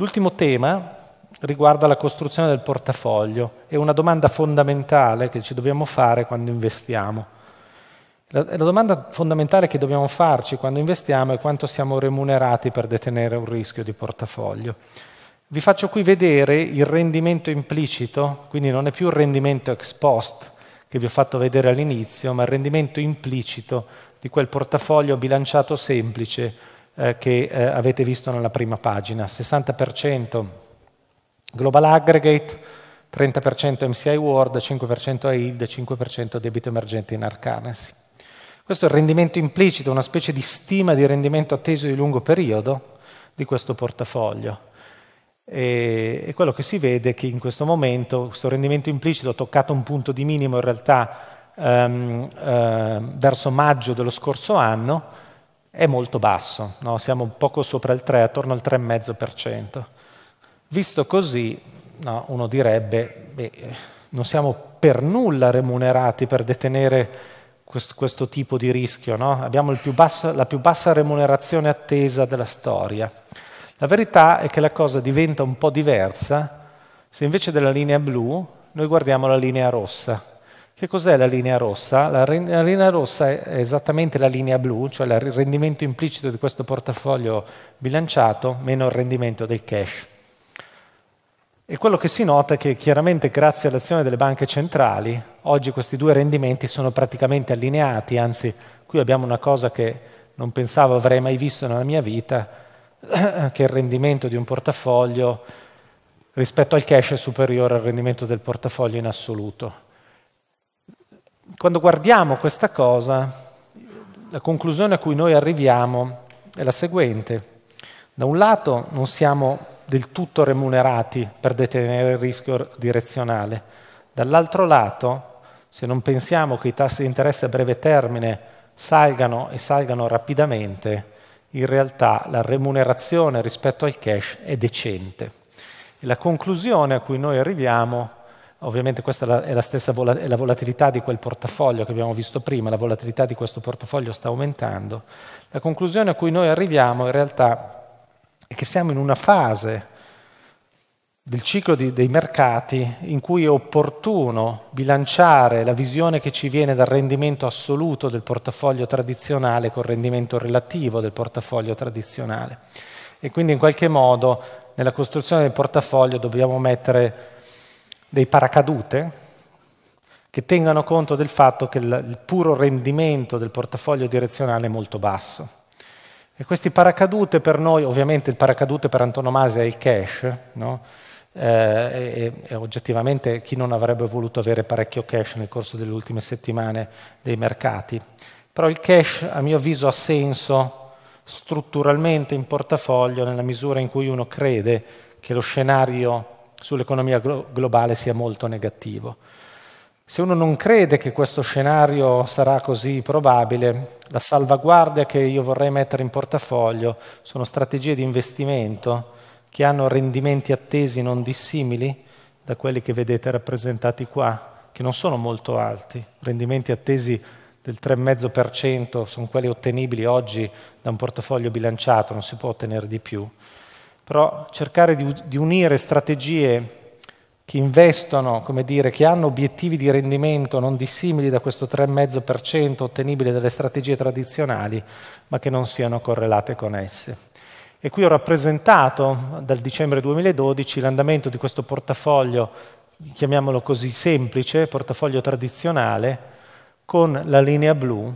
L'ultimo tema riguarda la costruzione del portafoglio. È una domanda fondamentale che ci dobbiamo fare quando investiamo. La, la, domanda fondamentale che dobbiamo farci quando investiamo è quanto siamo remunerati per detenere un rischio di portafoglio. Vi faccio qui vedere il rendimento implicito, quindi non è più il rendimento ex post che vi ho fatto vedere all'inizio, ma il rendimento implicito di quel portafoglio bilanciato semplice eh, che eh, avete visto nella prima pagina. 60% Global Aggregate, 30% MCI World, 5% AID, 5% debito emergente in hard Questo è il rendimento implicito, una specie di stima di rendimento atteso di lungo periodo di questo portafoglio. E, e quello che si vede è che in questo momento questo rendimento implicito ha toccato un punto di minimo in realtà ehm, eh, verso maggio dello scorso anno, è molto basso, no? siamo poco sopra il 3, attorno al 3,5%. Visto così, no, uno direbbe, beh, non siamo per nulla remunerati per detenere questo, questo tipo di rischio, no? abbiamo più basso, la più bassa remunerazione attesa della storia. La verità è che la cosa diventa un po' diversa se invece della linea blu noi guardiamo la linea rossa, che cos'è la linea rossa? La, la, linea rossa è esattamente la linea blu, cioè il rendimento implicito di questo portafoglio bilanciato meno il rendimento del cash. E quello che si nota è che chiaramente grazie all'azione delle banche centrali oggi questi due rendimenti sono praticamente allineati, anzi qui abbiamo una cosa che non pensavo avrei mai visto nella mia vita, che il rendimento di un portafoglio rispetto al cash è superiore al rendimento del portafoglio in assoluto quando guardiamo questa cosa, la conclusione a cui noi arriviamo è la seguente. Da un lato non siamo del tutto remunerati per detenere il rischio direzionale, dall'altro lato se non pensiamo che i tassi di interesse a breve termine salgano e salgano rapidamente, in realtà la remunerazione rispetto al cash è decente. E la conclusione a cui noi arriviamo è Ovviamente questa è la, stessa è la volatilità di quel portafoglio che abbiamo visto prima, la volatilità di questo portafoglio sta aumentando. La conclusione a cui noi arriviamo in realtà è che siamo in una fase del ciclo di, dei mercati in cui è opportuno bilanciare la visione che ci viene dal rendimento assoluto del portafoglio tradizionale col rendimento relativo del portafoglio tradizionale. E quindi in qualche modo nella costruzione del portafoglio dobbiamo mettere dei paracadute che tengano conto del fatto che il, puro rendimento del portafoglio direzionale è molto basso. E questi paracadute per noi, ovviamente il paracadute per antonomasia è il cash, no? eh, e, e, oggettivamente chi non avrebbe voluto avere parecchio cash nel corso delle ultime settimane dei mercati. Però il cash a mio avviso ha senso strutturalmente in portafoglio nella misura in cui uno crede che lo scenario sull'economia glo- globale sia molto negativo. Se uno non crede che questo scenario sarà così probabile, la salvaguardia che io vorrei mettere in portafoglio sono strategie di investimento che hanno rendimenti attesi non dissimili da quelli che vedete rappresentati qua, che non sono molto alti, rendimenti attesi del 3,5% sono quelli ottenibili oggi da un portafoglio bilanciato, non si può ottenere di più però cercare di, di unire strategie che investono, come dire, che hanno obiettivi di rendimento non dissimili da questo 3,5% ottenibile dalle strategie tradizionali, ma che non siano correlate con esse. E qui ho rappresentato dal dicembre 2012 l'andamento di questo portafoglio, chiamiamolo così semplice, portafoglio tradizionale, con la linea blu,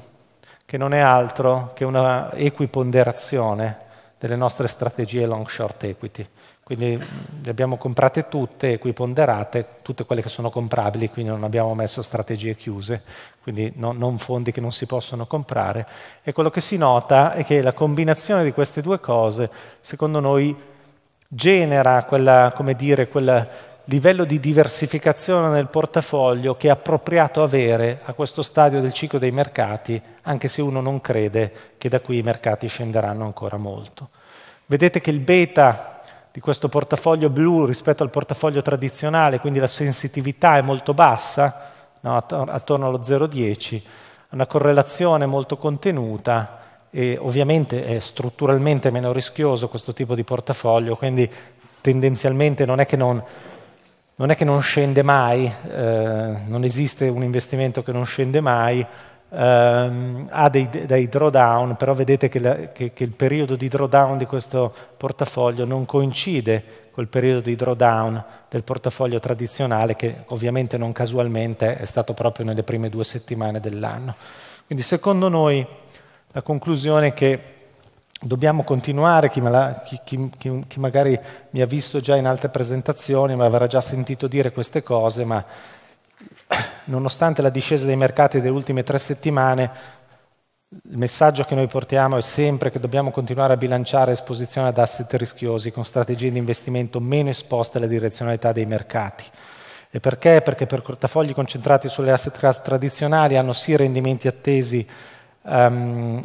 che non è altro che una equiponderazione delle nostre strategie long short equity. Quindi mm, le abbiamo comprate tutte, equiponderate, tutte quelle che sono comprabili, quindi non abbiamo messo strategie chiuse, quindi no, non fondi che non si possono comprare. E quello che si nota è che la combinazione di queste due cose, secondo noi, genera quella, come dire, quella livello di diversificazione nel portafoglio che è appropriato avere a questo stadio del ciclo dei mercati, anche se uno non crede che da qui i mercati scenderanno ancora molto. Vedete che il beta di questo portafoglio blu rispetto al portafoglio tradizionale, quindi la sensitività è molto bassa, no, attorno allo 0,10, una correlazione molto contenuta e ovviamente è strutturalmente meno rischioso questo tipo di portafoglio, quindi tendenzialmente non è che non non è che non scende mai, eh, non esiste un investimento che non scende mai, ehm, ha dei, dei, drawdown, però vedete che, la, che, che, il periodo di drawdown di questo portafoglio non coincide col periodo di drawdown del portafoglio tradizionale che ovviamente non casualmente è stato proprio nelle prime due settimane dell'anno. Quindi secondo noi la conclusione è che dobbiamo continuare, chi, chi, chi, chi, magari mi ha visto già in altre presentazioni, ma avrà già sentito dire queste cose, ma nonostante la discesa dei mercati delle ultime tre settimane, il messaggio che noi portiamo è sempre che dobbiamo continuare a bilanciare esposizione ad asset rischiosi con strategie di investimento meno esposte alla direzionalità dei mercati. E perché? Perché per portafogli concentrati sulle asset class tradizionali hanno sì rendimenti attesi um,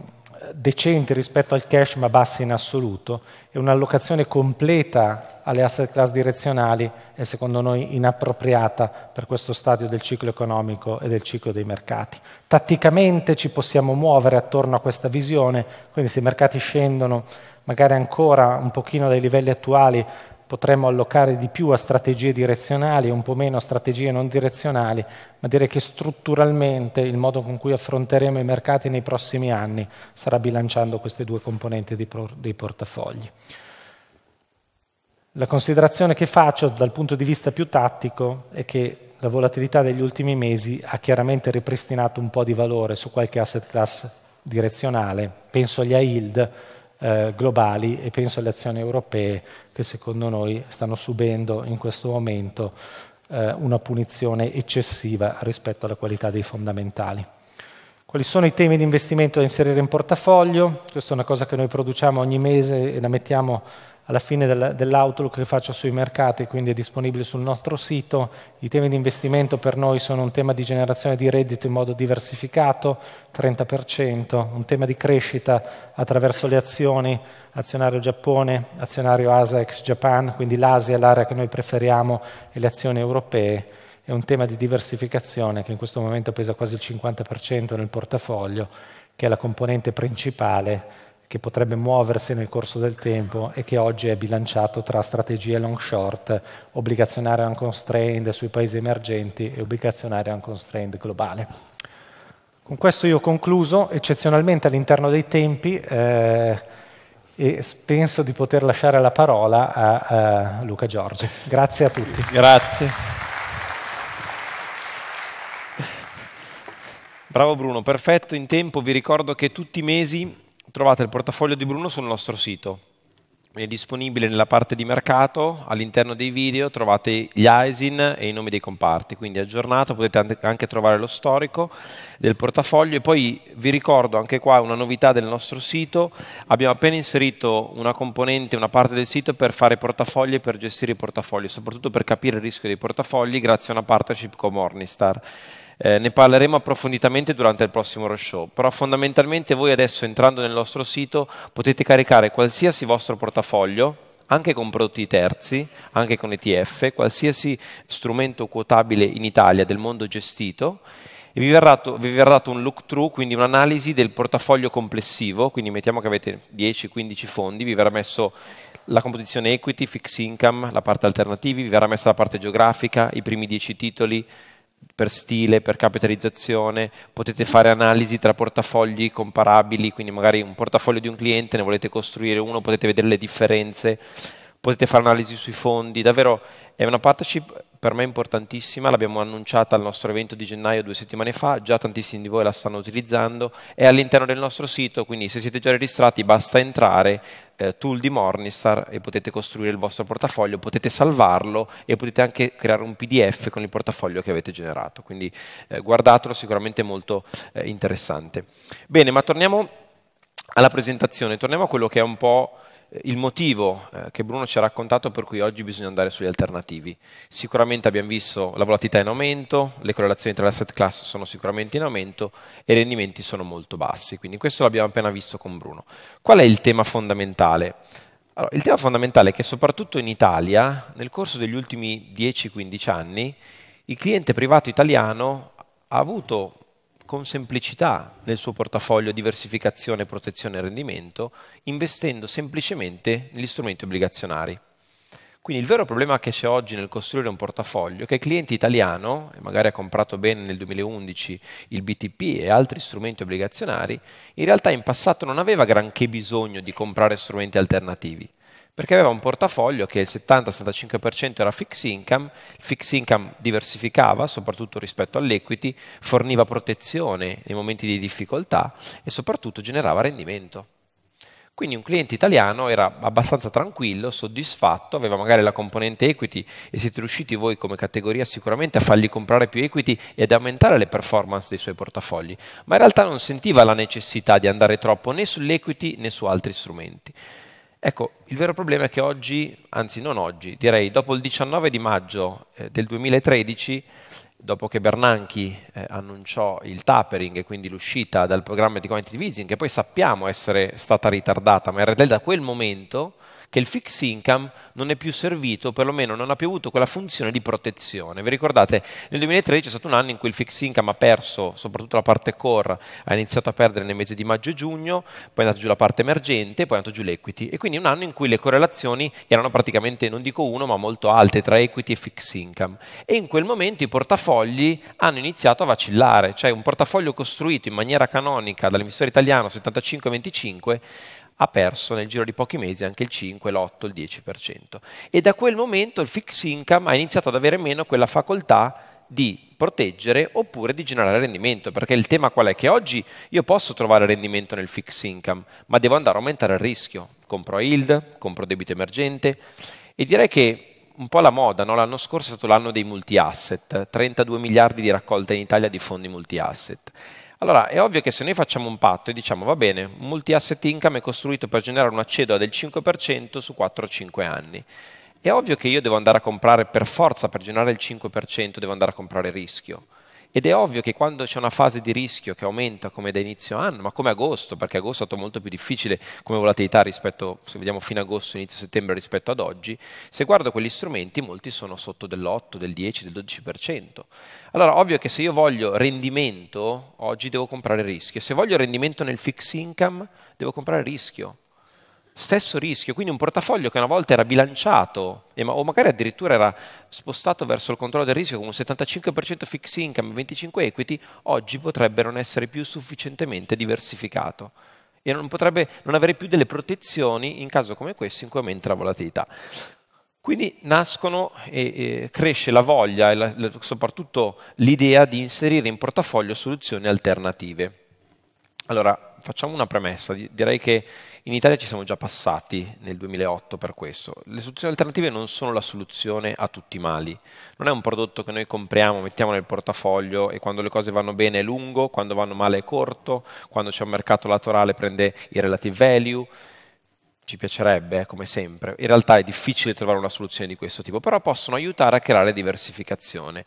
decenti rispetto al cash ma bassi in assoluto e un'allocazione completa alle asset class direzionali è secondo noi inappropriata per questo stadio del ciclo economico e del ciclo dei mercati. Tatticamente ci possiamo muovere attorno a questa visione, quindi se i mercati scendono magari ancora un pochino dai livelli attuali potremmo allocare di più a strategie direzionali e un po' meno a strategie non direzionali, ma direi che strutturalmente il modo con cui affronteremo i mercati nei prossimi anni sarà bilanciando queste due componenti dei, portafogli. La considerazione che faccio dal punto di vista più tattico è che la volatilità degli ultimi mesi ha chiaramente ripristinato un po' di valore su qualche asset class direzionale, penso agli yield, eh, globali e penso alle azioni europee che secondo noi stanno subendo in questo momento eh, una punizione eccessiva rispetto alla qualità dei fondamentali. Quali sono i temi di investimento da inserire in portafoglio? Questa è una cosa che noi produciamo ogni mese e la mettiamo alla fine del, dell'outlook che faccio sui mercati, quindi è disponibile sul nostro sito. I temi di investimento per noi sono un tema di generazione di reddito in modo diversificato, 30%, un tema di crescita attraverso le azioni, azionario Giappone, azionario ASA ex Japan, quindi l'Asia è l'area che noi preferiamo e le azioni europee è un tema di diversificazione che in questo momento pesa quasi il 50% nel portafoglio, che è la componente principale che potrebbe muoversi nel corso del tempo e che oggi è bilanciato tra strategie long short, obbligazionario unconstrained sui paesi emergenti e obbligazionario unconstrained globale. Con questo io ho concluso, eccezionalmente all'interno dei tempi, eh, e penso di poter lasciare la parola a, a Luca Giorgi. Grazie a tutti. Grazie. Bravo Bruno, perfetto in tempo, vi ricordo che tutti i mesi trovate il portafoglio di Bruno sul nostro sito. È disponibile nella parte di mercato, all'interno dei video trovate gli ISIN e i nomi dei comparti, quindi aggiornato potete anche trovare lo storico del portafoglio e poi vi ricordo anche qua una novità del nostro sito, abbiamo appena inserito una componente, una parte del sito per fare portafogli e per gestire i portafogli, soprattutto per capire il rischio dei portafogli grazie a una partnership con Morningstar. Eh, ne parleremo approfonditamente durante il prossimo roadshow, però fondamentalmente voi adesso entrando nel nostro sito potete caricare qualsiasi vostro portafoglio, anche con prodotti terzi, anche con ETF, qualsiasi strumento quotabile in Italia del mondo gestito e vi verrà, to- vi verrà dato un look through, quindi un'analisi del portafoglio complessivo, quindi mettiamo che avete 10-15 fondi, vi verrà messo la composizione equity, fixed income, la parte alternativi, vi verrà messa la parte geografica, i primi 10 titoli, per stile, per capitalizzazione, potete fare analisi tra portafogli comparabili, quindi magari un portafoglio di un cliente, ne volete costruire uno, potete vedere le differenze, potete fare analisi sui fondi, davvero è una partnership per me è importantissima, l'abbiamo annunciata al nostro evento di gennaio due settimane fa, già tantissimi di voi la stanno utilizzando, è all'interno del nostro sito, quindi se siete già registrati basta entrare, eh, tool di Morningstar e potete costruire il vostro portafoglio, potete salvarlo e potete anche creare un PDF con il portafoglio che avete generato, quindi eh, guardatelo, sicuramente molto eh, interessante. Bene, ma torniamo alla presentazione, torniamo a quello che è un po' il motivo eh, che Bruno ci ha raccontato per cui oggi bisogna andare sugli alternativi. Sicuramente abbiamo visto la volatilità in aumento, le correlazioni tra l'asset class sono sicuramente in aumento e i rendimenti sono molto bassi, quindi questo l'abbiamo appena visto con Bruno. Qual è il tema fondamentale? Allora, il tema fondamentale è che soprattutto in Italia, nel corso degli ultimi 10-15 anni, il cliente privato italiano ha avuto con semplicità nel suo portafoglio diversificazione, protezione e rendimento, investendo semplicemente negli strumenti obbligazionari. Quindi il vero problema che c'è oggi nel costruire un portafoglio è che il cliente italiano, e magari ha comprato bene nel 2011 il BTP e altri strumenti obbligazionari, in realtà in passato non aveva granché bisogno di comprare strumenti alternativi perché aveva un portafoglio che il 70-75% era fixed income, il fixed income diversificava soprattutto rispetto all'equity, forniva protezione nei momenti di difficoltà e soprattutto generava rendimento. Quindi un cliente italiano era abbastanza tranquillo, soddisfatto, aveva magari la componente equity e siete riusciti voi come categoria sicuramente a fargli comprare più equity e ad aumentare le performance dei suoi portafogli, ma in realtà non sentiva la necessità di andare troppo né sull'equity né su altri strumenti. Ecco, il vero problema è che oggi, anzi non oggi, direi dopo il 19 di maggio eh, del 2013, dopo che Bernanchi eh, annunciò il tapering e quindi l'uscita dal programma di quantitative easing, che poi sappiamo essere stata ritardata, ma in realtà da quel momento che il fixed income non è più servito, perlomeno non ha più avuto quella funzione di protezione. Vi ricordate, nel 2013 è stato un anno in cui il fixed income ha perso, soprattutto la parte core, ha iniziato a perdere nei mesi di maggio e giugno, poi è andata giù la parte emergente, poi è andata giù l'equity. E quindi un anno in cui le correlazioni erano praticamente, non dico uno, ma molto alte tra equity e fixed income. E in quel momento i portafogli hanno iniziato a vacillare, cioè un portafoglio costruito in maniera canonica dall'investore italiano 75-25 ha perso nel giro di pochi mesi anche il 5, l'8, il 10%. E da quel momento il fixed income ha iniziato ad avere meno quella facoltà di proteggere oppure di generare rendimento, perché il tema qual è? Che oggi io posso trovare rendimento nel fixed income, ma devo andare a aumentare il rischio, compro yield, compro debito emergente e direi che un po' la moda, no? l'anno scorso è stato l'anno dei multi-asset, 32 miliardi di raccolta in Italia di fondi multi-asset allora, è ovvio che se noi facciamo un patto e diciamo, va bene, un multi-asset income è costruito per generare una cedola del 5% su 4-5 anni. È ovvio che io devo andare a comprare per forza, per generare il 5%, devo andare a comprare rischio. Ed è ovvio che quando c'è una fase di rischio che aumenta come da inizio anno, ma come agosto, perché agosto è stato molto più difficile come volatilità rispetto, se vediamo fino agosto, inizio settembre rispetto ad oggi, se guardo quegli strumenti molti sono sotto dell'8, del 10, del 12%. Allora ovvio che se io voglio rendimento, oggi devo comprare rischio. Se voglio rendimento nel fixed income, devo comprare rischio stesso rischio, quindi un portafoglio che una volta era bilanciato o magari addirittura era spostato verso il controllo del rischio con un 75% fixed income e 25 equity, oggi potrebbe non essere più sufficientemente diversificato e non potrebbe non avere più delle protezioni in caso come questo in cui aumenta la volatilità. Quindi nascono e, e cresce la voglia e la, soprattutto l'idea di inserire in portafoglio soluzioni alternative. Allora, facciamo una premessa, direi che in Italia ci siamo già passati nel 2008 per questo. Le soluzioni alternative non sono la soluzione a tutti i mali. Non è un prodotto che noi compriamo, mettiamo nel portafoglio e quando le cose vanno bene è lungo, quando vanno male è corto, quando c'è un mercato laterale prende i relative value. Ci piacerebbe, eh, come sempre. In realtà è difficile trovare una soluzione di questo tipo, però possono aiutare a creare diversificazione.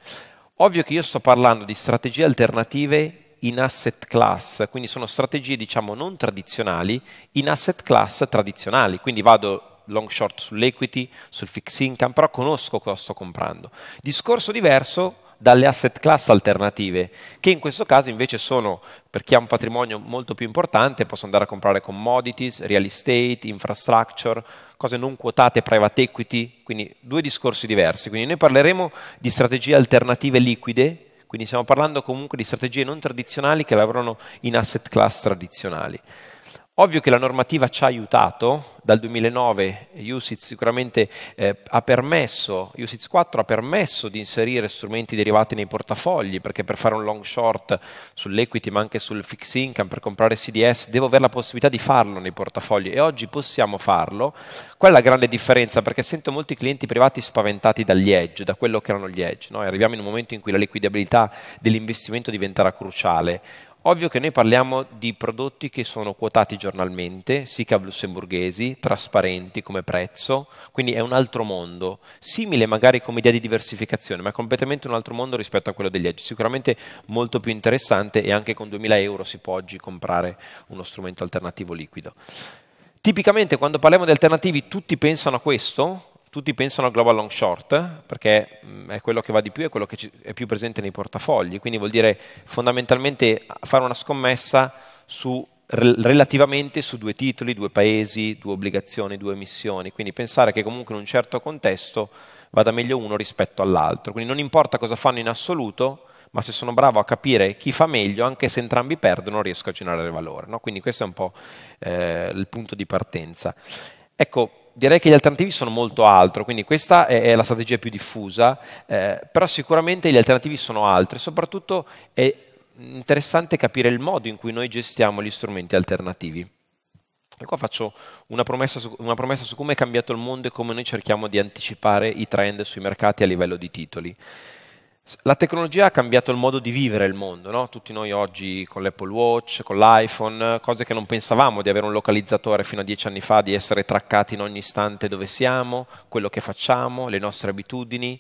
Ovvio che io sto parlando di strategie alternative in asset class, quindi sono strategie diciamo non tradizionali, in asset class tradizionali, quindi vado long short sull'equity, sul fixed income, però conosco cosa sto comprando. Discorso diverso dalle asset class alternative, che in questo caso invece sono, per chi ha un patrimonio molto più importante, posso andare a comprare commodities, real estate, infrastructure, cose non quotate, private equity, quindi due discorsi diversi. Quindi noi parleremo di strategie alternative liquide, quindi stiamo parlando comunque di strategie non tradizionali che lavorano in asset class tradizionali. Ovvio che la normativa ci ha aiutato, dal 2009 USITS sicuramente eh, ha permesso, USITS 4 ha permesso di inserire strumenti derivati nei portafogli, perché per fare un long short sull'equity ma anche sul fixed income, per comprare CDS, devo avere la possibilità di farlo nei portafogli e oggi possiamo farlo. Quella è la grande differenza, perché sento molti clienti privati spaventati dagli edge, da quello che erano gli edge. Noi arriviamo in un momento in cui la liquidabilità dell'investimento diventerà cruciale. Ovvio che noi parliamo di prodotti che sono quotati giornalmente, SICAV lussemburghesi, trasparenti come prezzo, quindi è un altro mondo, simile magari come idea di diversificazione, ma è completamente un altro mondo rispetto a quello degli edge, sicuramente molto più interessante e anche con 2000 euro si può oggi comprare uno strumento alternativo liquido. Tipicamente quando parliamo di alternativi tutti pensano a questo, tutti pensano al global long short perché mm, è quello che va di più, è quello che è più presente nei portafogli, quindi vuol dire fondamentalmente fare una scommessa su, relativamente su due titoli, due paesi, due obbligazioni, due emissioni, quindi pensare che comunque in un certo contesto vada meglio uno rispetto all'altro, quindi non importa cosa fanno in assoluto, ma se sono bravo a capire chi fa meglio, anche se entrambi perdono, riesco a generare valore. No? Quindi questo è un po' eh, il punto di partenza. Ecco, direi che gli alternativi sono molto altro, quindi questa è, è la strategia più diffusa, eh, però sicuramente gli alternativi sono altri, soprattutto è interessante capire il modo in cui noi gestiamo gli strumenti alternativi. E qua faccio una promessa, su, una promessa, su, come è cambiato il mondo e come noi cerchiamo di anticipare i trend sui mercati a livello di titoli. La tecnologia ha cambiato il modo di vivere il mondo, no? tutti noi oggi con l'Apple Watch, con l'iPhone, cose che non pensavamo di avere un localizzatore fino a dieci anni fa, di essere traccati in ogni istante dove siamo, quello che facciamo, le nostre abitudini,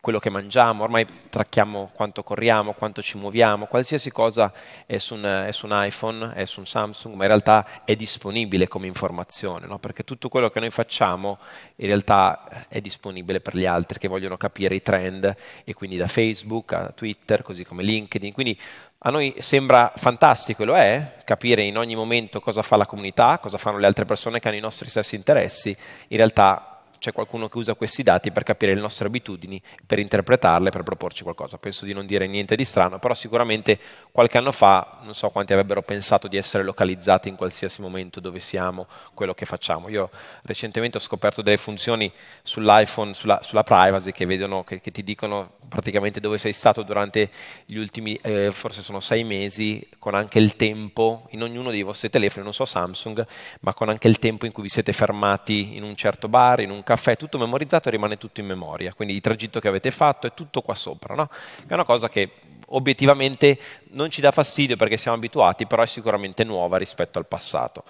quello che mangiamo, ormai tracchiamo quanto corriamo, quanto ci muoviamo, qualsiasi cosa è su un, è su un iPhone, è su un Samsung, ma in realtà è disponibile come informazione, no? perché tutto quello che noi facciamo in realtà è disponibile per gli altri che vogliono capire i trend e quindi da Facebook Facebook, a Twitter, così come LinkedIn. Quindi a noi sembra fantastico, e lo è, capire in ogni momento cosa fa la comunità, cosa fanno le altre persone che hanno i nostri stessi interessi. In realtà c'è qualcuno che usa questi dati per capire le nostre abitudini, per interpretarle, per proporci qualcosa. Penso di non dire niente di strano, però sicuramente qualche anno fa non so quanti avrebbero pensato di essere localizzati in qualsiasi momento dove siamo, quello che facciamo. Io recentemente ho scoperto delle funzioni sull'iPhone, sulla, sulla privacy, che, vedono, che, che, ti dicono praticamente dove sei stato durante gli ultimi, eh, forse sono sei mesi, con anche il tempo in ognuno dei vostri telefoni, non so Samsung, ma con anche il tempo in cui vi siete fermati in un certo bar, in un caffè, tutto memorizzato e rimane tutto in memoria, quindi il tragitto che avete fatto è tutto qua sopra, no? è una cosa che obiettivamente non ci dà fastidio perché siamo abituati, però è sicuramente nuova rispetto al passato.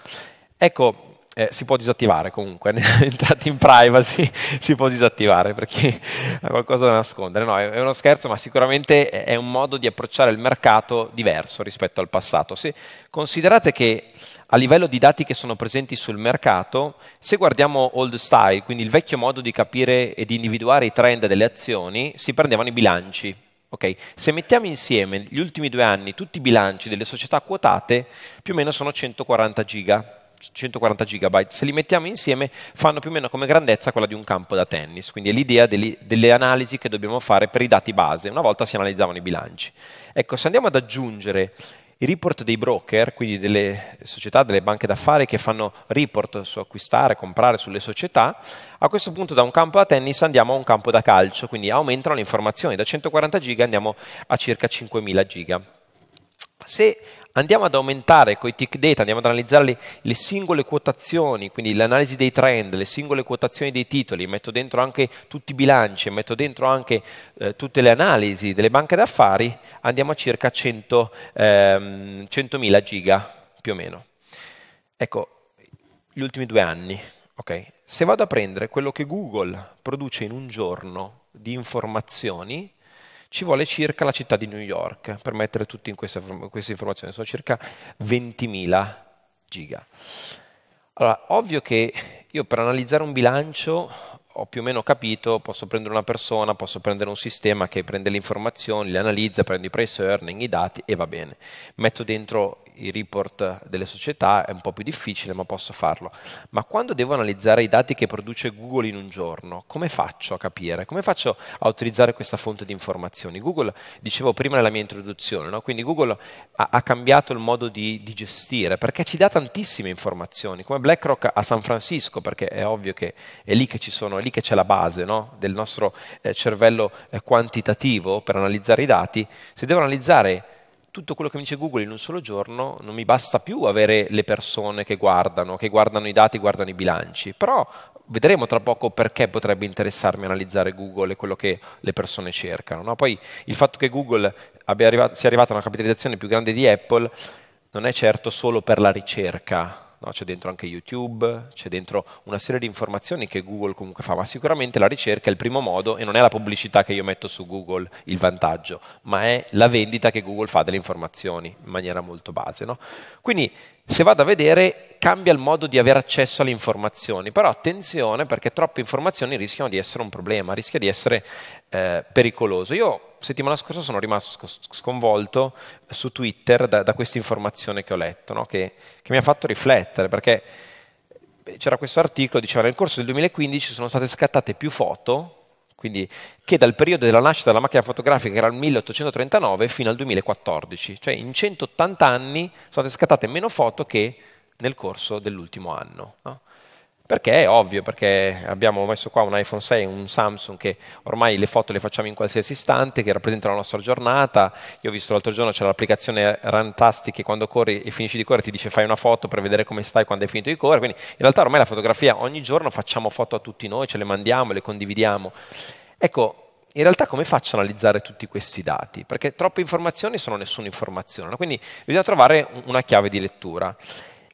Ecco, eh, si può disattivare comunque, entrati in privacy si può disattivare perché ha qualcosa da nascondere. No, è uno scherzo, ma sicuramente è un modo di approcciare il mercato diverso rispetto al passato. Se considerate che a livello di dati che sono presenti sul mercato, se guardiamo old style, quindi il vecchio modo di capire e di individuare i trend delle azioni, si prendevano i bilanci. Okay? Se mettiamo insieme gli ultimi due anni tutti i bilanci delle società quotate, più o meno sono 140 giga. 140 gigabyte, se li mettiamo insieme fanno più o meno come grandezza quella di un campo da tennis, quindi è l'idea delle, delle analisi che dobbiamo fare per i dati base, una volta si analizzavano i bilanci. Ecco, se andiamo ad aggiungere i report dei broker, quindi delle società, delle banche d'affari che fanno report su acquistare, comprare sulle società, a questo punto da un campo da tennis andiamo a un campo da calcio, quindi aumentano le informazioni, da 140 giga andiamo a circa 5000 giga. Se andiamo ad aumentare con i tick data, andiamo ad analizzare le, le singole quotazioni, quindi l'analisi dei trend, le singole quotazioni dei titoli, metto dentro anche tutti i bilanci, metto dentro anche eh, tutte le analisi delle banche d'affari, andiamo a circa 100.000 ehm, 100 giga più o meno. Ecco, gli ultimi due anni, okay. Se vado a prendere quello che Google produce in un giorno di informazioni, ci vuole circa la città di New York per mettere tutte queste, queste informazioni, sono circa 20.000 giga. Allora, ovvio che io per analizzare un bilancio ho più o meno capito, posso prendere una persona, posso prendere un sistema che prende le informazioni, le analizza, prende i price earning, i dati e va bene. Metto dentro i report delle società, è un po' più difficile ma posso farlo. Ma quando devo analizzare i dati che produce Google in un giorno, come faccio a capire? Come faccio a utilizzare questa fonte di informazioni? Google, dicevo prima nella mia introduzione, no? quindi Google ha, ha, cambiato il modo di, di gestire perché ci dà tantissime informazioni, come BlackRock a San Francisco, perché è ovvio che è lì che ci sono è lì che c'è la base no? del nostro eh, cervello eh, quantitativo per analizzare i dati, se devo analizzare tutto quello che mi dice Google in un solo giorno, non mi basta più avere le persone che guardano, che guardano i dati, guardano i bilanci, però vedremo tra poco perché potrebbe interessarmi analizzare Google e quello che le persone cercano. No? Poi il fatto che Google arrivato, sia arrivata a una capitalizzazione più grande di Apple non è certo solo per la ricerca, no? c'è dentro anche YouTube, c'è dentro una serie di informazioni che Google comunque fa, ma sicuramente la ricerca è il primo modo e non è la pubblicità che io metto su Google il vantaggio, ma è la vendita che Google fa delle informazioni in maniera molto base. No? Quindi se vado a vedere cambia il modo di avere accesso alle informazioni, però attenzione perché troppe informazioni rischiano di essere un problema, rischia di essere eh, pericoloso. Io settimana scorsa sono rimasto sconvolto su Twitter da, da questa informazione che ho letto, no? che, che mi ha fatto riflettere, perché eh, c'era questo articolo, diceva nel corso del 2015 sono state scattate più foto, quindi che dal periodo della nascita della macchina fotografica, che era il 1839, fino al 2014, cioè in 180 anni sono state scattate meno foto che nel corso dell'ultimo anno. No? Perché è ovvio, perché abbiamo messo qua un iPhone 6 e un Samsung che ormai le foto le facciamo in qualsiasi istante, che rappresentano la nostra giornata. Io ho visto l'altro giorno c'è l'applicazione Runtastic che quando corri e finisci di correre ti dice fai una foto per vedere come stai quando hai finito di correre. Quindi in realtà ormai la fotografia ogni giorno facciamo foto a tutti noi, ce le mandiamo, le condividiamo. Ecco, in realtà come faccio a analizzare tutti questi dati? Perché troppe informazioni sono nessuna informazione, no? quindi bisogna trovare una chiave di lettura.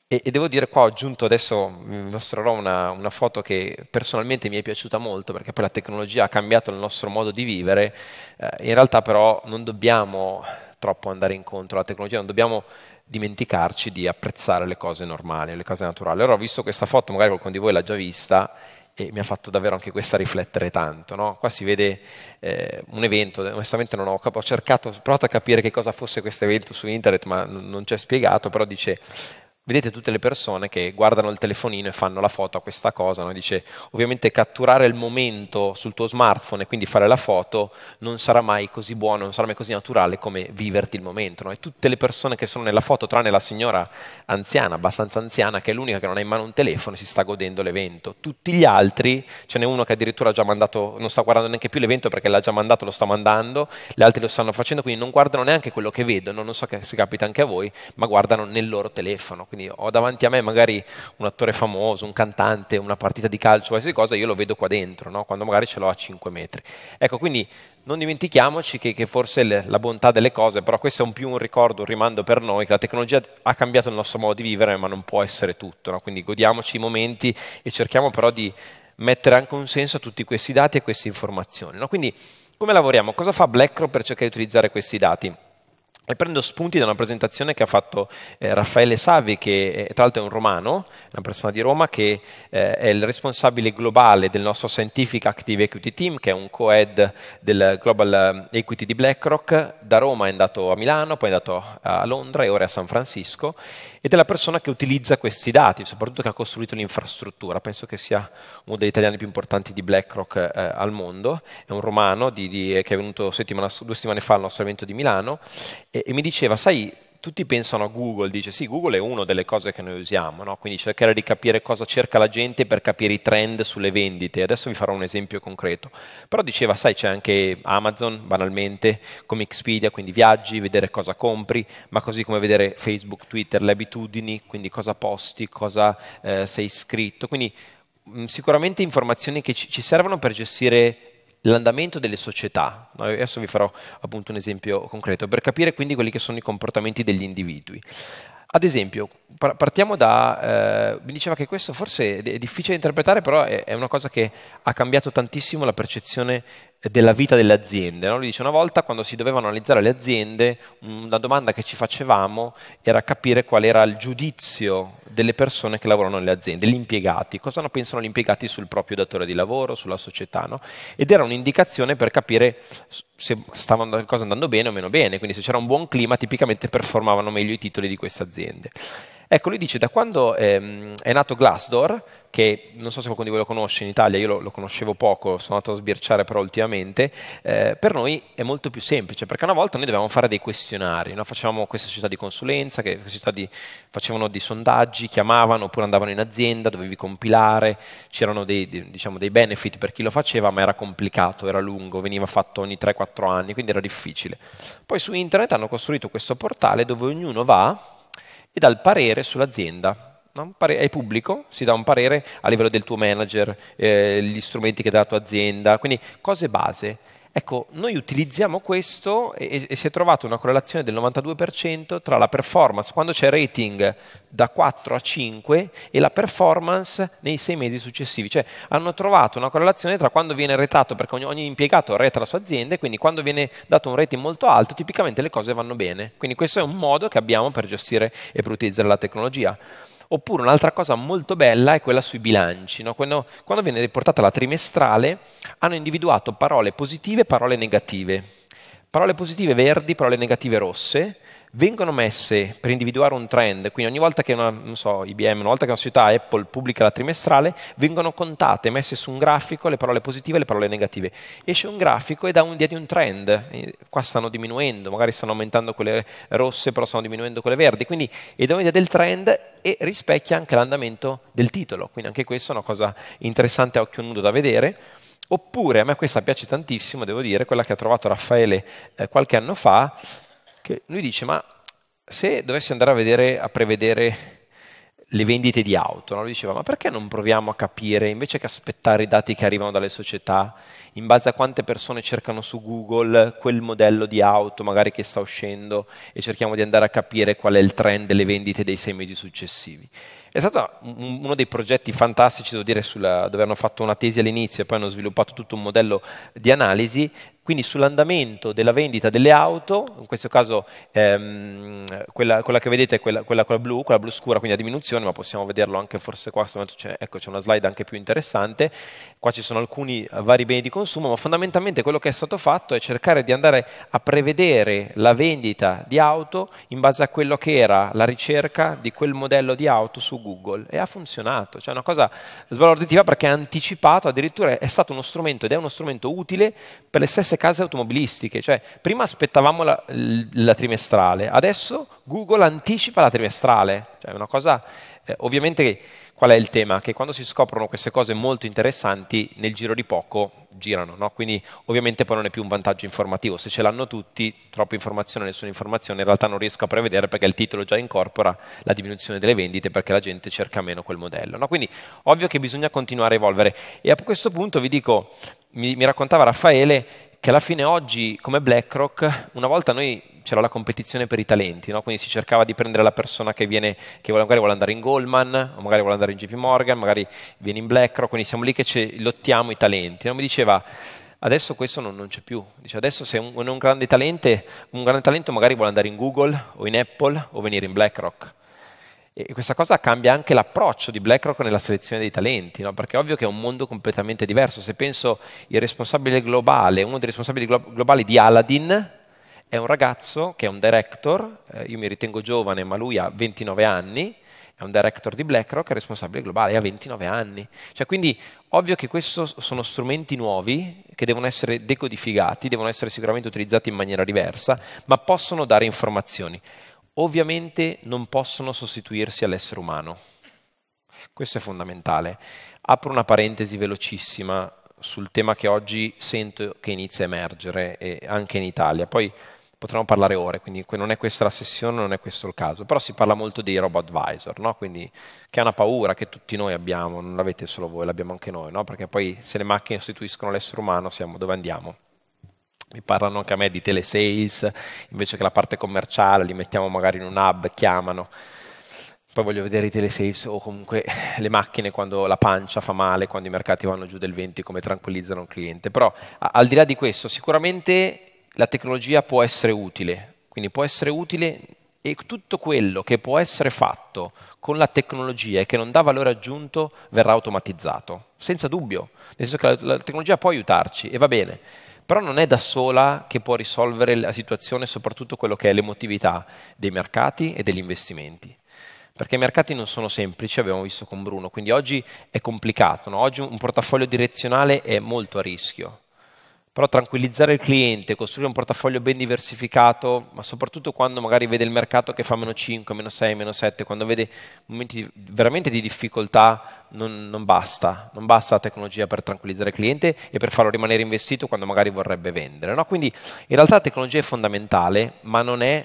E, e, devo dire qua ho aggiunto adesso, vi mostrerò una, una, foto che personalmente mi è piaciuta molto perché poi la tecnologia ha cambiato il nostro modo di vivere, eh, in realtà però non dobbiamo troppo andare incontro alla tecnologia, non dobbiamo dimenticarci di apprezzare le cose normali, le cose naturali. Allora ho visto questa foto, magari qualcuno di voi l'ha già vista, e mi ha fatto davvero anche questa riflettere tanto. No? Qua si vede eh, un evento, onestamente non ho, capito ho cercato, ho provato a capire che cosa fosse questo evento su internet, ma non c'è spiegato, però dice Vedete tutte le persone che guardano il telefonino e fanno la foto a questa cosa, no? dice ovviamente catturare il momento sul tuo smartphone e quindi fare la foto non sarà mai così buono, non sarà mai così naturale come viverti il momento. No? E tutte le persone che sono nella foto, tranne la signora anziana, abbastanza anziana, che è l'unica che non ha in mano un telefono, si sta godendo l'evento. Tutti gli altri, ce n'è uno che addirittura ha già mandato, non sta guardando neanche più l'evento perché l'ha già mandato, lo sta mandando, gli altri lo stanno facendo, quindi non guardano neanche quello che vedono, non so se capita anche a voi, ma guardano nel loro telefono quindi ho davanti a me magari un attore famoso, un cantante, una partita di calcio, qualsiasi cosa, io lo vedo qua dentro, no? quando magari ce l'ho a 5 metri. Ecco, quindi non dimentichiamoci che, che forse le, la bontà delle cose, però questo è un più un ricordo, un rimando per noi, che la tecnologia ha cambiato il nostro modo di vivere, ma non può essere tutto. No? Quindi godiamoci i momenti e cerchiamo però di mettere anche un senso a tutti questi dati e queste informazioni. No? Quindi come lavoriamo? Cosa fa BlackRock per cercare di utilizzare questi dati? E prendo spunti da una presentazione che ha fatto eh, Raffaele Savi, che eh, tra l'altro è un romano, una persona di Roma, che eh, è il responsabile globale del nostro Scientific Active Equity Team, che è un co-ed del Global eh, Equity di BlackRock. Da Roma è andato a Milano, poi è andato a Londra e ora è a San Francisco ed è la persona che utilizza questi dati, soprattutto che ha costruito l'infrastruttura. Penso che sia uno degli italiani più importanti di BlackRock eh, al mondo, è un romano di, di, eh, che è venuto settimana, due settimane fa al nostro evento di Milano e, e mi diceva, sai, tutti pensano a Google, dice sì, Google è una delle cose che noi usiamo, no? quindi cercare di capire cosa cerca la gente per capire i trend sulle vendite. Adesso vi farò un esempio concreto. Però diceva, sai, c'è anche Amazon, banalmente, come Expedia, quindi viaggi, vedere cosa compri, ma così come vedere Facebook, Twitter, le abitudini, quindi cosa posti, cosa eh, sei iscritto. Quindi mh, sicuramente informazioni che ci, ci servono per gestire l'andamento delle società. Adesso vi farò appunto un esempio concreto per capire quindi quelli che sono i comportamenti degli individui. Ad esempio, partiamo da, eh, mi diceva che questo forse è difficile da interpretare, però è, una cosa che ha cambiato tantissimo la percezione della vita delle aziende. No? Lui dice una volta quando si dovevano analizzare le aziende, una domanda che ci facevamo era capire qual era il giudizio delle persone che lavorano nelle aziende, gli impiegati, cosa ne pensano gli impiegati sul proprio datore di lavoro, sulla società, no? ed era un'indicazione per capire se stava andando, cosa andando bene o meno bene, quindi se c'era un buon clima tipicamente performavano meglio i titoli di queste aziende. Ecco, lui dice, da quando ehm, è nato Glassdoor, che non so se qualcuno di voi lo conosce in Italia, io lo, lo conoscevo poco, sono andato a sbirciare però ultimamente, eh, per noi è molto più semplice, perché una volta noi dovevamo fare dei questionari, no? facevamo queste società di consulenza, che società di, facevano dei sondaggi, chiamavano oppure andavano in azienda, dovevi compilare, c'erano dei, dei, diciamo, dei benefit per chi lo faceva, ma era complicato, era lungo, veniva fatto ogni 3-4 anni, quindi era difficile. Poi su internet hanno costruito questo portale dove ognuno va e dal parere sull'azienda. No? È pubblico, si dà un parere a livello del tuo manager, eh, gli strumenti che dà la tua azienda, quindi cose base Ecco, noi utilizziamo questo e, e si è trovata una correlazione del 92% tra la performance quando c'è rating da 4 a 5 e la performance nei 6 mesi successivi. Cioè hanno trovato una correlazione tra quando viene retato, perché ogni, ogni impiegato reta la sua azienda, e quindi quando viene dato un rating molto alto, tipicamente le cose vanno bene. Quindi questo è un modo che abbiamo per gestire e per utilizzare la tecnologia. Oppure un'altra cosa molto bella è quella sui bilanci. No? Quando, quando viene riportata la trimestrale hanno individuato parole positive e parole negative. Parole positive verdi, parole negative rosse vengono messe per individuare un trend, quindi ogni volta che una, so, IBM, una volta che una società Apple pubblica la trimestrale, vengono contate, messe su un grafico le parole positive e le parole negative. Esce un grafico e dà un'idea di un trend, qua stanno diminuendo, magari stanno aumentando quelle rosse, però stanno diminuendo quelle verdi, quindi dà un'idea del trend e rispecchia anche l'andamento del titolo, quindi anche questa è una cosa interessante a occhio nudo da vedere. Oppure, a me questa piace tantissimo, devo dire, quella che ha trovato Raffaele eh, qualche anno fa, che lui dice, ma se dovessi andare a, vedere, a prevedere le vendite di auto, no? lui diceva, ma perché non proviamo a capire, invece che aspettare i dati che arrivano dalle società, in base a quante persone cercano su Google quel modello di auto magari che sta uscendo e cerchiamo di andare a capire qual è il trend delle vendite dei sei mesi successivi. È stato uno dei progetti fantastici, devo dire, sulla, dove hanno fatto una tesi all'inizio e poi hanno sviluppato tutto un modello di analisi quindi sull'andamento della vendita delle auto, in questo caso ehm, quella, quella, che vedete è quella, quella, quella, blu, quella blu scura, quindi a diminuzione, ma possiamo vederlo anche forse qua, c'è, ecco c'è una slide anche più interessante, qua ci sono alcuni eh, vari beni di consumo, ma fondamentalmente quello che è stato fatto è cercare di andare a prevedere la vendita di auto in base a quello che era la ricerca di quel modello di auto su Google e ha funzionato, cioè è una cosa sbalorditiva perché ha anticipato, addirittura è stato uno strumento ed è uno strumento utile per le stesse stesse case automobilistiche, cioè prima aspettavamo la, la trimestrale, adesso Google anticipa la trimestrale, cioè una cosa, eh, ovviamente qual è il tema? Che quando si scoprono queste cose molto interessanti, nel giro di poco girano, no? quindi ovviamente poi non è più un vantaggio informativo, se ce l'hanno tutti, troppa informazione, nessuna informazione, in realtà non riesco a prevedere perché il titolo già incorpora la diminuzione delle vendite perché la gente cerca meno quel modello. No? Quindi ovvio che bisogna continuare a evolvere e a questo punto vi dico, mi, mi raccontava Raffaele che alla fine oggi come BlackRock, una volta noi c'era la competizione per i talenti, no? quindi si cercava di prendere la persona che, viene, che magari vuole andare in Goldman, o magari vuole andare in JP Morgan, magari viene in BlackRock, quindi siamo lì che ci lottiamo i talenti. No? Mi diceva, adesso questo non, non c'è più, Dice, adesso se un, un, grande talente, un grande talento magari vuole andare in Google o in Apple o venire in BlackRock. E questa cosa cambia anche l'approccio di BlackRock nella selezione dei talenti, no? perché è ovvio che è un mondo completamente diverso. Se penso il responsabile globale, uno dei responsabili glo- globali di Aladdin, è un ragazzo che è un director, eh, io mi ritengo giovane, ma lui ha 29 anni, è un director di BlackRock, è responsabile globale, ha 29 anni. Cioè, quindi ovvio che questi sono strumenti nuovi che devono essere decodificati, devono essere sicuramente utilizzati in maniera diversa, ma possono dare informazioni ovviamente non possono sostituirsi all'essere umano. Questo è fondamentale. Apro una parentesi velocissima sul tema che oggi sento che inizia a emergere anche in Italia. Poi potremmo parlare ore, quindi non è questa la sessione, non è questo il caso, però si parla molto dei robot advisor, no? quindi, che è una paura che tutti noi abbiamo, non l'avete solo voi, l'abbiamo anche noi, no? perché poi se le macchine sostituiscono l'essere umano siamo dove andiamo mi parlano anche a me di telesales, invece che la parte commerciale li mettiamo magari in un hub, chiamano. Poi voglio vedere i telesales o comunque le macchine quando la pancia fa male, quando i mercati vanno giù del 20, come tranquillizzano il cliente. Però a, al di là di questo, sicuramente la tecnologia può essere utile, quindi può essere utile e tutto quello che può essere fatto con la tecnologia e che non dà valore aggiunto verrà automatizzato, senza dubbio, nel senso che la, la tecnologia può aiutarci e va bene però non è da sola che può risolvere la situazione, soprattutto quello che è l'emotività dei mercati e degli investimenti. Perché i mercati non sono semplici, abbiamo visto con Bruno, quindi oggi è complicato, no? oggi un portafoglio direzionale è molto a rischio però tranquillizzare il cliente, costruire un portafoglio ben diversificato, ma soprattutto quando magari vede il mercato che fa meno 5, meno 6, meno 7, quando vede momenti veramente di difficoltà, non, non, basta. Non basta la tecnologia per tranquillizzare il cliente e per farlo rimanere investito quando magari vorrebbe vendere. No? Quindi in realtà la tecnologia è fondamentale, ma non è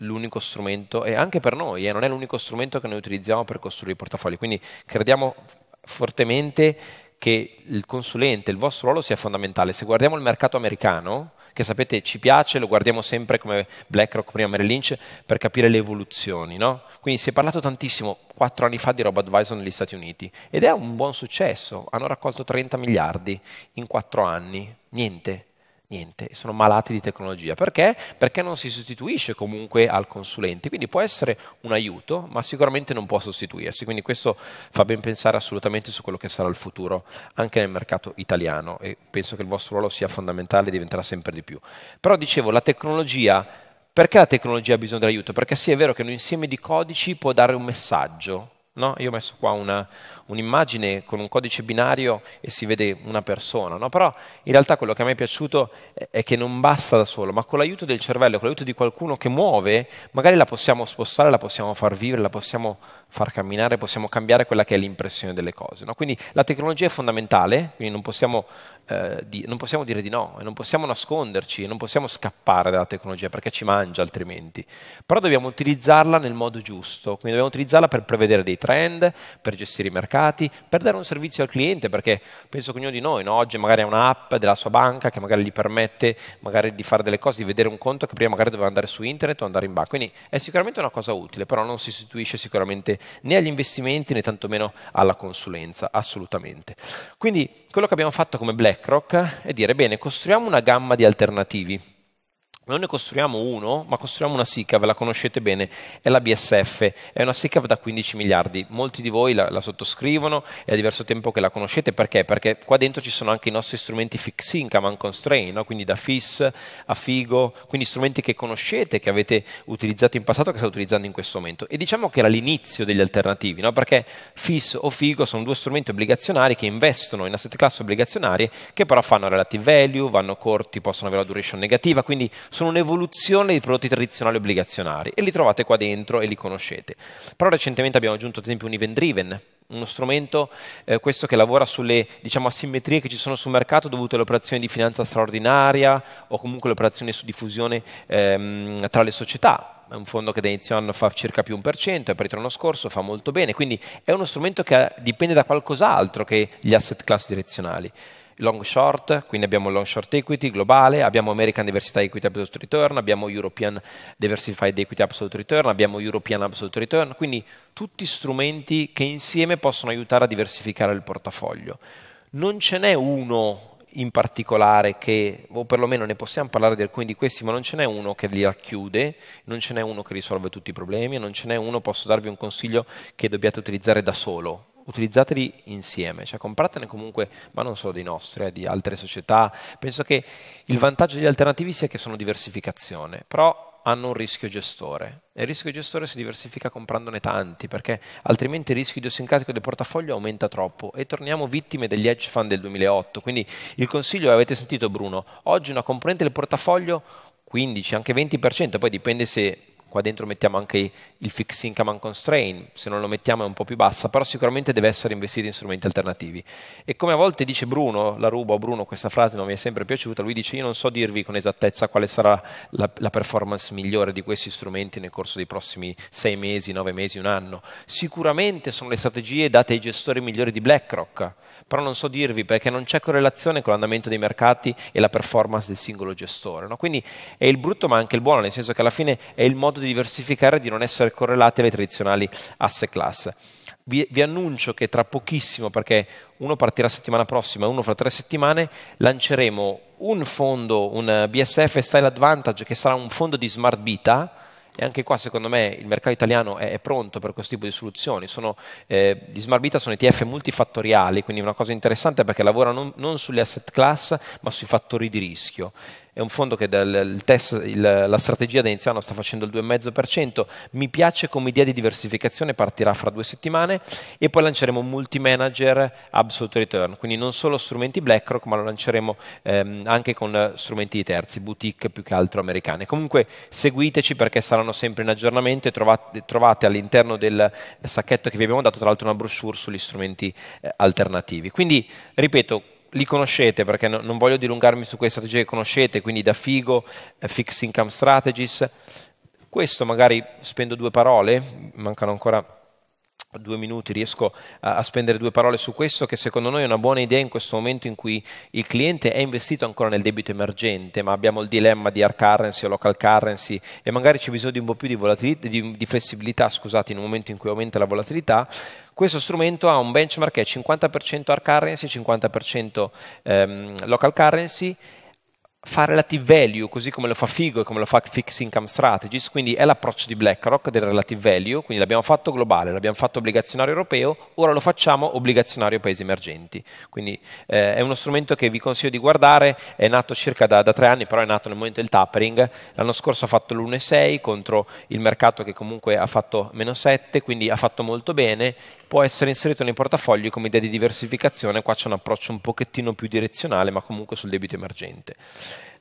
l'unico strumento, e anche per noi, eh, non è l'unico strumento che noi utilizziamo per costruire i portafogli. Quindi crediamo fortemente che il consulente, il vostro ruolo sia fondamentale. Se guardiamo il mercato americano, che sapete ci piace, lo guardiamo sempre come BlackRock, prima Merrill Lynch, per capire le evoluzioni. No? Quindi si è parlato tantissimo quattro anni fa di RoboAdvisor negli Stati Uniti ed è un buon successo, hanno raccolto 30 miliardi in quattro anni, niente, niente, sono malati di tecnologia. Perché? Perché non si sostituisce comunque al consulente, quindi può essere un aiuto, ma sicuramente non può sostituirsi, quindi questo fa ben pensare assolutamente su quello che sarà il futuro anche nel mercato italiano e penso che il vostro ruolo sia fondamentale e diventerà sempre di più. Però dicevo, la tecnologia, perché la tecnologia ha bisogno dell'aiuto? Perché sì, è vero che un insieme di codici può dare un messaggio, no? Io ho messo qua una, un'immagine con un codice binario e si vede una persona, no? però in realtà quello che a me è piaciuto è che non basta da solo, ma con l'aiuto del cervello, con l'aiuto di qualcuno che muove, magari la possiamo spostare, la possiamo far vivere, la possiamo far camminare, possiamo cambiare quella che è l'impressione delle cose. No? Quindi la tecnologia è fondamentale, quindi non possiamo, eh, di, non possiamo dire di no, non possiamo nasconderci, non possiamo scappare dalla tecnologia perché ci mangia altrimenti, però dobbiamo utilizzarla nel modo giusto, quindi dobbiamo utilizzarla per prevedere dei trend, per gestire i mercati, mercati, per dare un servizio al cliente, perché penso che ognuno di noi no? oggi magari ha un'app della sua banca che magari gli permette magari di fare delle cose, di vedere un conto che prima magari doveva andare su internet o andare in banca. Quindi è sicuramente una cosa utile, però non si sostituisce sicuramente né agli investimenti né tantomeno alla consulenza, assolutamente. Quindi quello che abbiamo fatto come BlackRock è dire, bene, costruiamo una gamma di alternativi noi ne costruiamo uno, ma costruiamo una SICAV, la conoscete bene, è la BSF, è una SICAV da 15 miliardi, molti di voi la, la sottoscrivono, è a diverso tempo che la conoscete, perché? Perché qua dentro ci sono anche i nostri strumenti fix income, constraint, no? quindi da FIS a FIGO, quindi strumenti che conoscete, che avete utilizzato in passato, che state utilizzando in questo momento. E diciamo che era l'inizio degli alternativi, no? perché FIS o FIGO sono due strumenti obbligazionari che investono in asset class obbligazionarie, che però fanno relative value, vanno corti, possono avere la duration negativa, quindi sono un'evoluzione dei prodotti tradizionali obbligazionari e li trovate qua dentro e li conoscete. Però recentemente abbiamo aggiunto ad esempio un event driven, uno strumento eh, questo che lavora sulle diciamo, asimmetrie che ci sono sul mercato dovute alle operazioni di finanza straordinaria o comunque alle operazioni su diffusione ehm, tra le società, è un fondo che da inizio anno fa circa più 1%, è partito l'anno scorso, fa molto bene, quindi è uno strumento che dipende da qualcos'altro che gli asset class direzionali long short, quindi abbiamo long short equity globale, abbiamo American Diversified Equity Absolute Return, abbiamo European Diversified Equity Absolute Return, abbiamo European Absolute Return, quindi tutti strumenti che insieme possono aiutare a diversificare il portafoglio. Non ce n'è uno in particolare che, o perlomeno ne possiamo parlare di alcuni di questi, ma non ce n'è uno che li racchiude, non ce n'è uno che risolve tutti i problemi, non ce n'è uno, posso darvi un consiglio, che dobbiate utilizzare da solo, utilizzateli insieme, cioè compratene comunque, ma non solo dei nostri, eh, di altre società. Penso che il vantaggio degli alternativi sia che sono diversificazione, però hanno un rischio gestore e il rischio gestore si diversifica comprandone tanti perché altrimenti il rischio idiosincratico del portafoglio aumenta troppo e torniamo vittime degli hedge fund del 2008. Quindi il consiglio, avete sentito Bruno, oggi una componente del portafoglio 15, anche 20%, poi dipende se qua dentro mettiamo anche il fixed income and constraint, se non lo mettiamo è un po' più bassa, però sicuramente deve essere investito in strumenti alternativi. E come a volte dice Bruno, la rubo a Bruno questa frase, ma mi è sempre piaciuta, lui dice io non so dirvi con esattezza quale sarà la, la performance migliore di questi strumenti nel corso dei prossimi sei mesi, nove mesi, un anno. Sicuramente sono le strategie date ai gestori migliori di BlackRock, però non so dirvi perché non c'è correlazione con l'andamento dei mercati e la performance del singolo gestore. No? Quindi è il brutto ma anche il buono, nel senso che alla fine è il modo modo di diversificare e di non essere correlati alle tradizionali asset class. Vi, vi, annuncio che tra pochissimo, perché uno partirà settimana prossima e uno fra tre settimane, lanceremo un fondo, un BSF Style Advantage, che sarà un fondo di smart beta. E anche qua, secondo me, il mercato italiano è, è pronto per questo tipo di soluzioni. Sono, eh, gli smart beta sono ETF multifattoriali, quindi una cosa interessante perché lavorano non sulle asset class, ma sui fattori di rischio è un fondo che dal, test, il, la strategia da iniziano sta facendo il 2,5%, mi piace come idea di diversificazione, partirà fra due settimane e poi lanceremo un multi-manager absolute return, quindi non solo strumenti BlackRock ma lo lanceremo ehm, anche con strumenti di terzi, boutique più che altro americane. Comunque seguiteci perché saranno sempre in aggiornamento e trovate, trovate all'interno del sacchetto che vi abbiamo dato tra l'altro una brochure sugli strumenti eh, alternativi. Quindi ripeto, li conoscete perché no, non voglio dilungarmi su quelle strategie che conoscete, quindi da Figo, eh, Fixed Income Strategies. Questo magari spendo due parole, mancano ancora due minuti, riesco a, a, spendere due parole su questo che secondo noi è una buona idea in questo momento in cui il cliente è investito ancora nel debito emergente, ma abbiamo il dilemma di hard currency o local currency e magari c'è bisogno di un po' più di, di, di flessibilità, scusate, in un momento in cui aumenta la volatilità questo strumento ha un benchmark che è 50% hard currency, 50% ehm, local currency fa relative value, così come lo fa Figo e come lo fa Fixed Income Strategies, quindi è l'approccio di BlackRock del relative value, quindi l'abbiamo fatto globale, l'abbiamo fatto obbligazionario europeo, ora lo facciamo obbligazionario paesi emergenti. Quindi eh, è uno strumento che vi consiglio di guardare, è nato circa da, da tre anni, però è nato nel momento del tapering, l'anno scorso ha fatto l'1,6 contro il mercato che comunque ha fatto meno 7, quindi ha fatto molto bene, può essere inserito nei portafogli come idea di diversificazione, qua c'è un approccio un pochettino più direzionale, ma comunque sul debito emergente.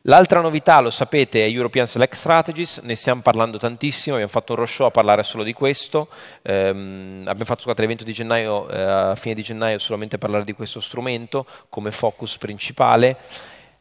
L'altra novità, lo sapete, è European Select Strategies, ne stiamo parlando tantissimo, abbiamo fatto un roadshow a parlare solo di questo, ehm, abbiamo fatto l'evento di gennaio, eh, a fine di gennaio solamente a parlare di questo strumento come focus principale.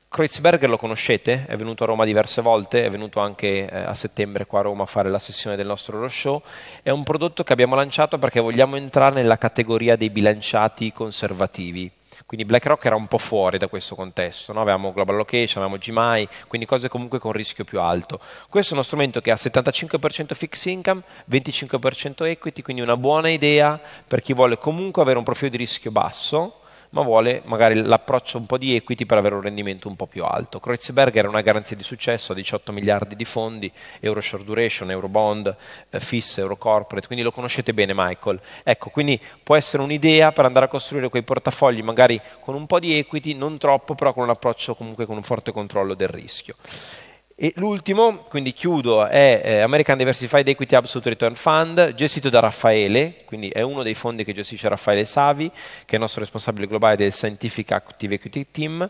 Kreuzberger lo conoscete, è venuto a Roma diverse volte, è venuto anche eh, a settembre qua a Roma a fare la sessione del nostro roadshow, è un prodotto che abbiamo lanciato perché vogliamo entrare nella categoria dei bilanciati conservativi quindi BlackRock era un po' fuori da questo contesto, no? avevamo Global Location, avevamo GMI, quindi cose comunque con rischio più alto. Questo è uno strumento che ha 75% fixed income, 25% equity, quindi una buona idea per chi vuole comunque avere un profilo di rischio basso, ma vuole magari l'approccio un po' di equity per avere un rendimento un po' più alto. Kreuzberg era una garanzia di successo a 18 miliardi di fondi, Euro Short Duration, Euro Bond, eh, FIS, Euro Corporate, quindi lo conoscete bene Michael. Ecco, quindi può essere un'idea per andare a costruire quei portafogli magari con un po' di equity, non troppo, però con un approccio comunque con un forte controllo del rischio. E l'ultimo, quindi chiudo, è eh, American Diversified Equity Absolute Return Fund, gestito da Raffaele, quindi è uno dei fondi che gestisce Raffaele Savi, che è il nostro responsabile globale del Scientific Active Equity Team.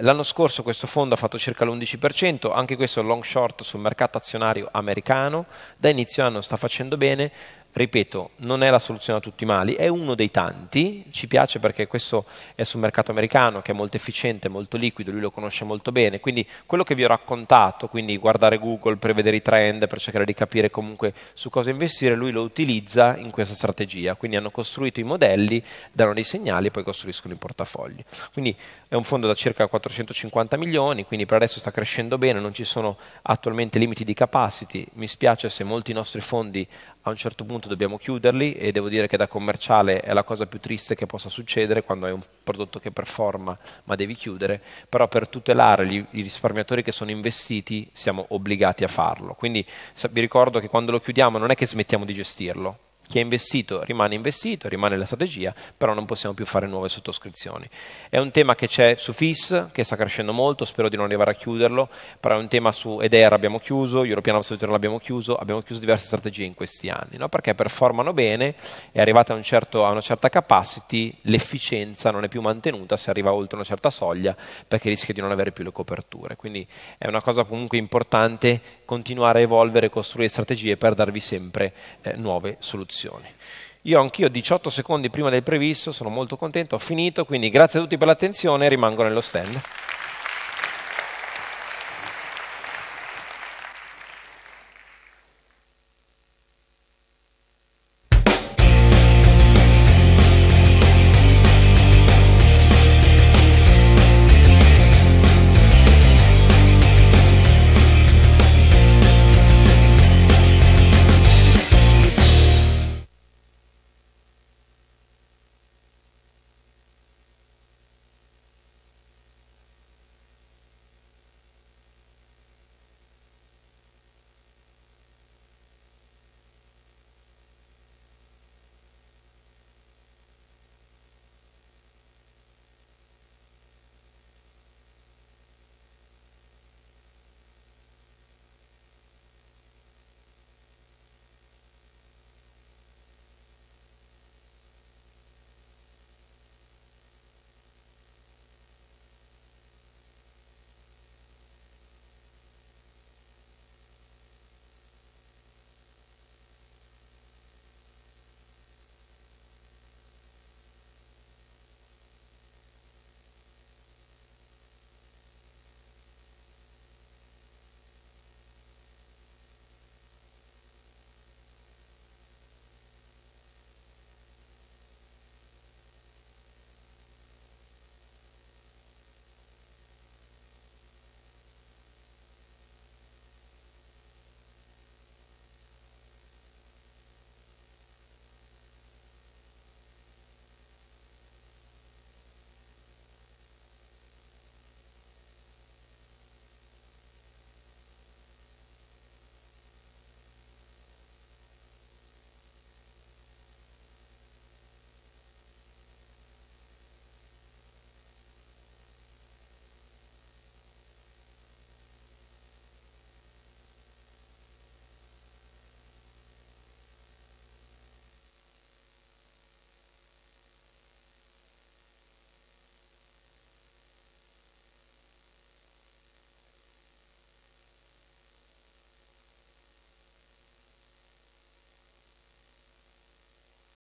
L'anno scorso questo fondo ha fatto circa l'11%, anche questo è un long short sul mercato azionario americano, da inizio anno sta facendo bene, ripeto, non è la soluzione a tutti i mali, è uno dei tanti, ci piace perché questo è sul mercato americano che è molto efficiente, molto liquido, lui lo conosce molto bene, quindi quello che vi ho raccontato, quindi guardare Google, prevedere i trend per cercare di capire comunque su cosa investire, lui lo utilizza in questa strategia, quindi hanno costruito i modelli, danno dei segnali e poi costruiscono i portafogli. Quindi è un fondo da circa 450 milioni, quindi per adesso sta crescendo bene, non ci sono attualmente limiti di capacity, mi spiace se molti nostri fondi a un certo punto dobbiamo chiuderli e devo dire che da commerciale è la cosa più triste che possa succedere quando hai un prodotto che performa ma devi chiudere, però per tutelare gli, i risparmiatori che sono investiti siamo obbligati a farlo. Quindi vi ricordo che quando lo chiudiamo non è che smettiamo di gestirlo, chi è investito rimane investito, rimane la strategia, però non possiamo più fare nuove sottoscrizioni. È un tema che c'è su FIS, che sta crescendo molto, spero di non arrivare a chiuderlo, però è un tema su EDER abbiamo chiuso, European Absolutory l'abbiamo chiuso, abbiamo chiuso diverse strategie in questi anni, no? perché performano bene, è arrivata a, un certo, a una certa capacity, l'efficienza non è più mantenuta se arriva oltre una certa soglia, perché rischia di non avere più le coperture. Quindi è una cosa comunque importante continuare a evolvere, costruire strategie per darvi sempre eh, nuove soluzioni discussioni. Io anch'io 18 secondi prima del previsto, sono molto contento, ho finito, quindi grazie a tutti per l'attenzione e rimango nello stand.